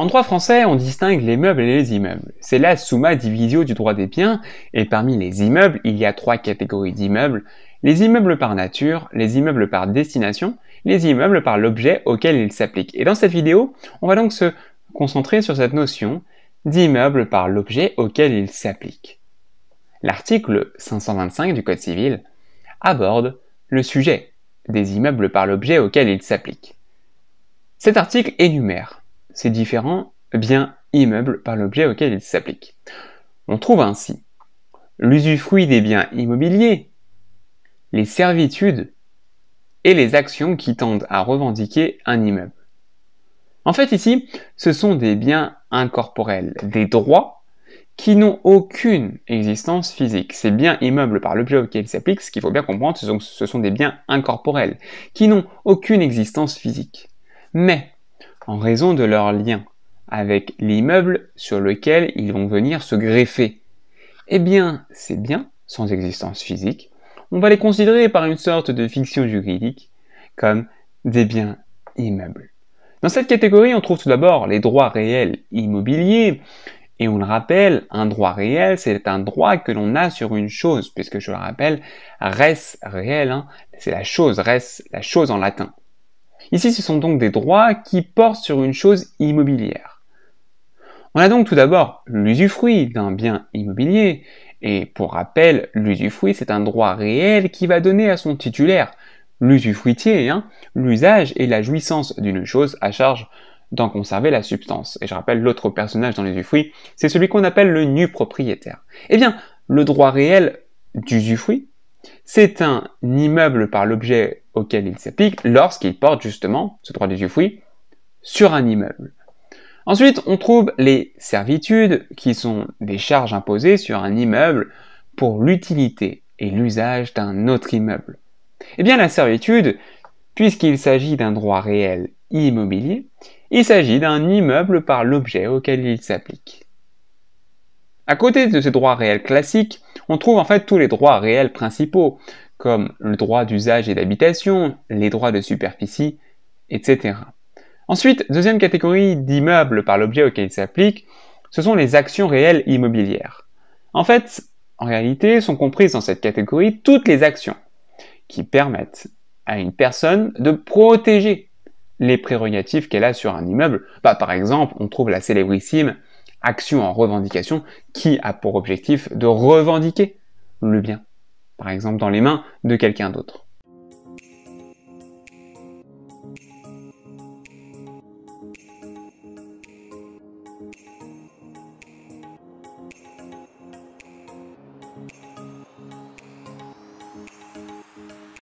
En droit français, on distingue les meubles et les immeubles. C'est la summa divisio du droit des biens, et parmi les immeubles, il y a trois catégories d'immeubles. Les immeubles par nature, les immeubles par destination, les immeubles par l'objet auquel ils s'appliquent. Et dans cette vidéo, on va donc se concentrer sur cette notion d'immeuble par l'objet auquel il s'applique. L'article 525 du Code civil aborde le sujet des immeubles par l'objet auquel ils s'appliquent. Cet article énumère ces différents biens immeubles par l'objet auquel ils s'appliquent. On trouve ainsi l'usufruit des biens immobiliers, les servitudes et les actions qui tendent à revendiquer un immeuble. En fait, ici, ce sont des biens incorporels, des droits qui n'ont aucune existence physique. Ces biens immeubles par l'objet auquel ils s'appliquent, ce qu'il faut bien comprendre, ce sont, ce sont des biens incorporels, qui n'ont aucune existence physique. Mais en raison de leur lien avec l'immeuble sur lequel ils vont venir se greffer. Eh bien, ces biens, sans existence physique, on va les considérer par une sorte de fiction juridique comme des biens immeubles. Dans cette catégorie, on trouve tout d'abord les droits réels immobiliers. Et on le rappelle, un droit réel, c'est un droit que l'on a sur une chose, puisque je le rappelle, res réel, hein, c'est la chose, res, la chose en latin. Ici, ce sont donc des droits qui portent sur une chose immobilière. On a donc tout d'abord l'usufruit d'un bien immobilier, et pour rappel, l'usufruit, c'est un droit réel qui va donner à son titulaire, l'usufruitier, hein, l'usage et la jouissance d'une chose à charge d'en conserver la substance. Et je rappelle, l'autre personnage dans l'usufruit, c'est celui qu'on appelle le nu propriétaire. Eh bien, le droit réel d'usufruit, c'est un immeuble par l'objet auquel il s'applique lorsqu'il porte justement ce droit d'usufruit sur un immeuble. Ensuite, on trouve les servitudes qui sont des charges imposées sur un immeuble pour l'utilité et l'usage d'un autre immeuble. Eh bien, la servitude, puisqu'il s'agit d'un droit réel immobilier, il s'agit d'un immeuble par l'objet auquel il s'applique. À côté de ces droits réels classiques, on trouve en fait tous les droits réels principaux, comme le droit d'usage et d'habitation, les droits de superficie, etc. Ensuite, deuxième catégorie d'immeubles par l'objet auquel il s'applique, ce sont les actions réelles immobilières. En fait, en réalité, sont comprises dans cette catégorie toutes les actions qui permettent à une personne de protéger les prérogatives qu'elle a sur un immeuble. Bah, par exemple, on trouve la célébrissime action en revendication qui a pour objectif de revendiquer le bien par exemple dans les mains de quelqu'un d'autre.